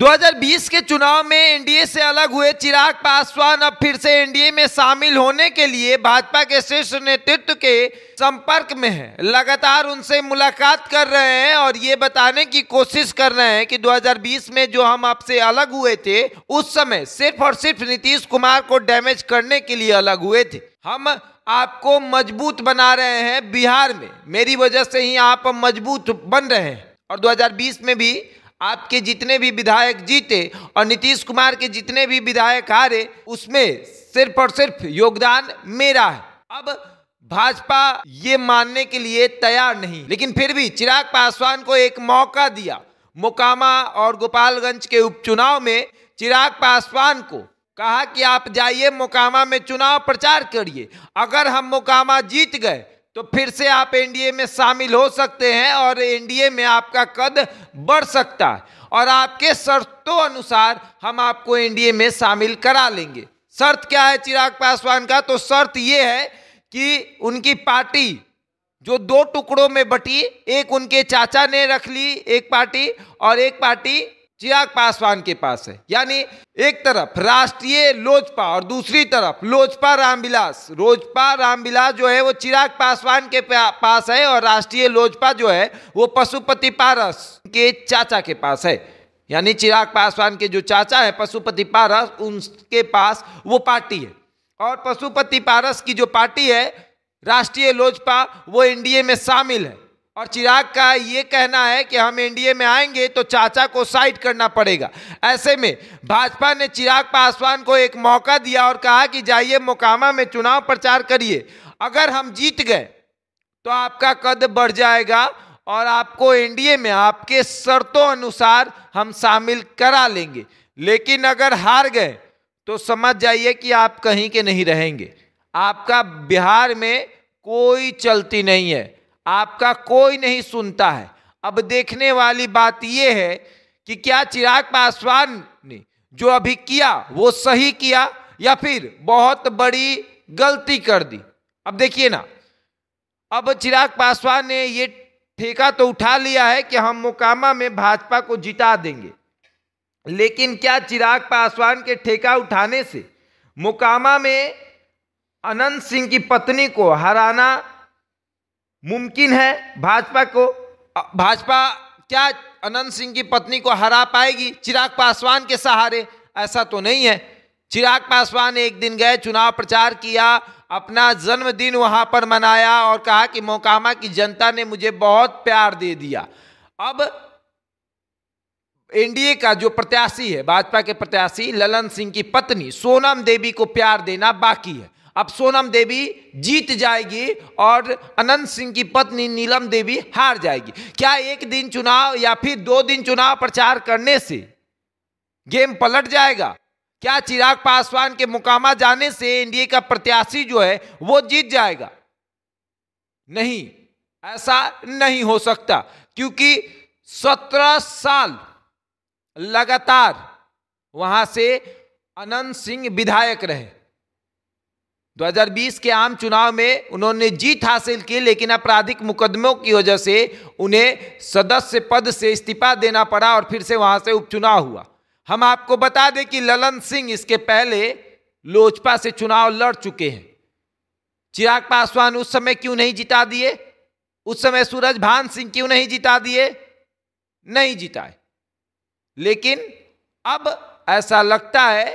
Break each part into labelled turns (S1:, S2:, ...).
S1: 2020 के चुनाव में एनडीए से अलग हुए चिराग पासवान अब फिर से एनडीए में शामिल होने के लिए भाजपा के शीर्ष नेतृत्व के संपर्क में हैं लगातार उनसे मुलाकात कर रहे हैं और ये बताने की कोशिश कर रहे हैं कि 2020 में जो हम आपसे अलग हुए थे उस समय सिर्फ और सिर्फ नीतीश कुमार को डैमेज करने के लिए अलग हुए थे हम आपको मजबूत बना रहे हैं बिहार में मेरी वजह से ही आप मजबूत बन रहे हैं और 2020 में भी आपके जितने भी विधायक जीते और नीतीश कुमार के जितने भी विधायक हारे उसमें सिर्फ और सिर्फ योगदान मेरा है अब भाजपा ये मानने के लिए तैयार नहीं लेकिन फिर भी चिराग पासवान को एक मौका दिया मोकामा और गोपालगंज के उपचुनाव में चिराग पासवान को कहा कि आप जाइए मोकामा में चुनाव प्रचार करिए अगर हम मोकामा जीत गए तो फिर से आप एनडीए में शामिल हो सकते हैं और एनडीए में आपका कद बढ़ सकता है और आपके शर्तों अनुसार हम आपको एनडीए में शामिल करा लेंगे शर्त क्या है चिराग पासवान का तो शर्त ये है कि उनकी पार्टी जो दो टुकड़ों में बटी एक उनके चाचा ने रख ली एक पार्टी और एक पार्टी चिराग पासवान के पास है यानी एक तरफ राष्ट्रीय लोजपा और दूसरी तरफ लोजपा रामविलास लोजपा रामविलास जो है वो चिराग पासवान के पास है और राष्ट्रीय लोजपा जो है वो पशुपति पारस के चाचा के पास है यानी चिराग पासवान के जो चाचा है पशुपति पारस उनके पास वो पार्टी है और पशुपति पारस की जो पार्टी है राष्ट्रीय लोजपा वो एनडीए में शामिल है और चिराग का ये कहना है कि हम एनडीए में आएंगे तो चाचा को साइड करना पड़ेगा ऐसे में भाजपा ने चिराग पासवान को एक मौका दिया और कहा कि जाइए मोकामा में चुनाव प्रचार करिए अगर हम जीत गए तो आपका कद बढ़ जाएगा और आपको एनडीए में आपके शर्तों अनुसार हम शामिल करा लेंगे लेकिन अगर हार गए तो समझ जाइए कि आप कहीं के नहीं रहेंगे आपका बिहार में कोई चलती नहीं है आपका कोई नहीं सुनता है अब देखने वाली बात यह है कि क्या चिराग पासवान ने जो अभी किया वो सही किया या फिर बहुत बड़ी गलती कर दी अब देखिए ना अब चिराग पासवान ने ये ठेका तो उठा लिया है कि हम मोकामा में भाजपा को जिता देंगे लेकिन क्या चिराग पासवान के ठेका उठाने से मोकामा में अनंत सिंह की पत्नी को हराना मुमकिन है भाजपा को भाजपा क्या अनंत सिंह की पत्नी को हरा पाएगी चिराग पासवान के सहारे ऐसा तो नहीं है चिराग पासवान एक दिन गए चुनाव प्रचार किया अपना जन्मदिन वहाँ पर मनाया और कहा कि मोकामा की जनता ने मुझे बहुत प्यार दे दिया अब एनडीए का जो प्रत्याशी है भाजपा के प्रत्याशी ललन सिंह की पत्नी सोनम देवी को प्यार देना बाकी है अब सोनम देवी जीत जाएगी और अनंत सिंह की पत्नी नीलम देवी हार जाएगी क्या एक दिन चुनाव या फिर दो दिन चुनाव प्रचार करने से गेम पलट जाएगा क्या चिराग पासवान के मुकामा जाने से एनडीए का प्रत्याशी जो है वो जीत जाएगा नहीं ऐसा नहीं हो सकता क्योंकि सत्रह साल लगातार वहां से अनंत सिंह विधायक रहे 2020 के आम चुनाव में उन्होंने जीत हासिल की लेकिन आपराधिक मुकदमों की वजह से उन्हें सदस्य पद से इस्तीफा देना पड़ा और फिर से वहां से उपचुनाव हुआ हम आपको बता दें कि ललन सिंह इसके पहले लोजपा से चुनाव लड़ चुके हैं चिराग पासवान उस समय क्यों नहीं जिता दिए उस समय सूरज भान सिंह क्यों नहीं जिता दिए नहीं जिताए लेकिन अब ऐसा लगता है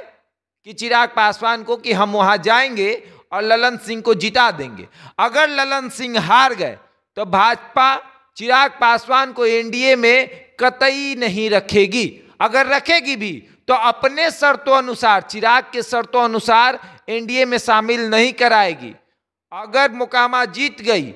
S1: कि चिराग पासवान को कि हम वहाँ जाएंगे और ललन सिंह को जिता देंगे अगर ललन सिंह हार गए तो भाजपा चिराग पासवान को एनडीए में कतई नहीं रखेगी अगर रखेगी भी तो अपने शर्तों अनुसार चिराग के शर्तों अनुसार एनडीए में शामिल नहीं कराएगी अगर मुकामा जीत गई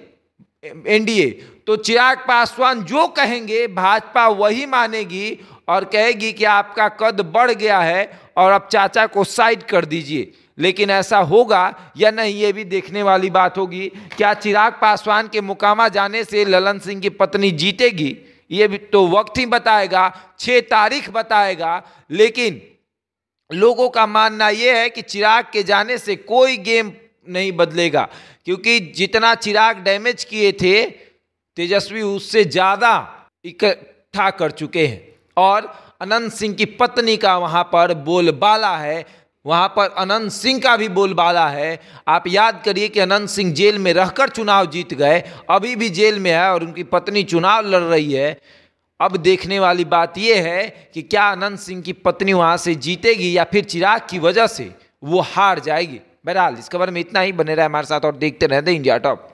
S1: एनडीए तो चिराग पासवान जो कहेंगे भाजपा वही मानेगी और कहेगी कि आपका कद बढ़ गया है और अब चाचा को साइड कर दीजिए लेकिन ऐसा होगा या नहीं ये भी देखने वाली बात होगी क्या चिराग पासवान के मुकामा जाने से ललन सिंह की पत्नी जीतेगी ये भी तो वक्त ही बताएगा छः तारीख बताएगा लेकिन लोगों का मानना यह है कि चिराग के जाने से कोई गेम नहीं बदलेगा क्योंकि जितना चिराग डैमेज किए थे तेजस्वी उससे ज़्यादा इकट्ठा कर चुके हैं और अनंत सिंह की पत्नी का वहाँ पर बोलबाला है वहाँ पर अनंत सिंह का भी बोलबाला है आप याद करिए कि अनंत सिंह जेल में रहकर चुनाव जीत गए अभी भी जेल में है और उनकी पत्नी चुनाव लड़ रही है अब देखने वाली बात यह है कि क्या अनंत सिंह की पत्नी वहाँ से जीतेगी या फिर चिराग की वजह से वो हार जाएगी बहरहाल इस खबर में इतना ही बने रहा हमारे साथ और देखते रहते इंडिया टॉप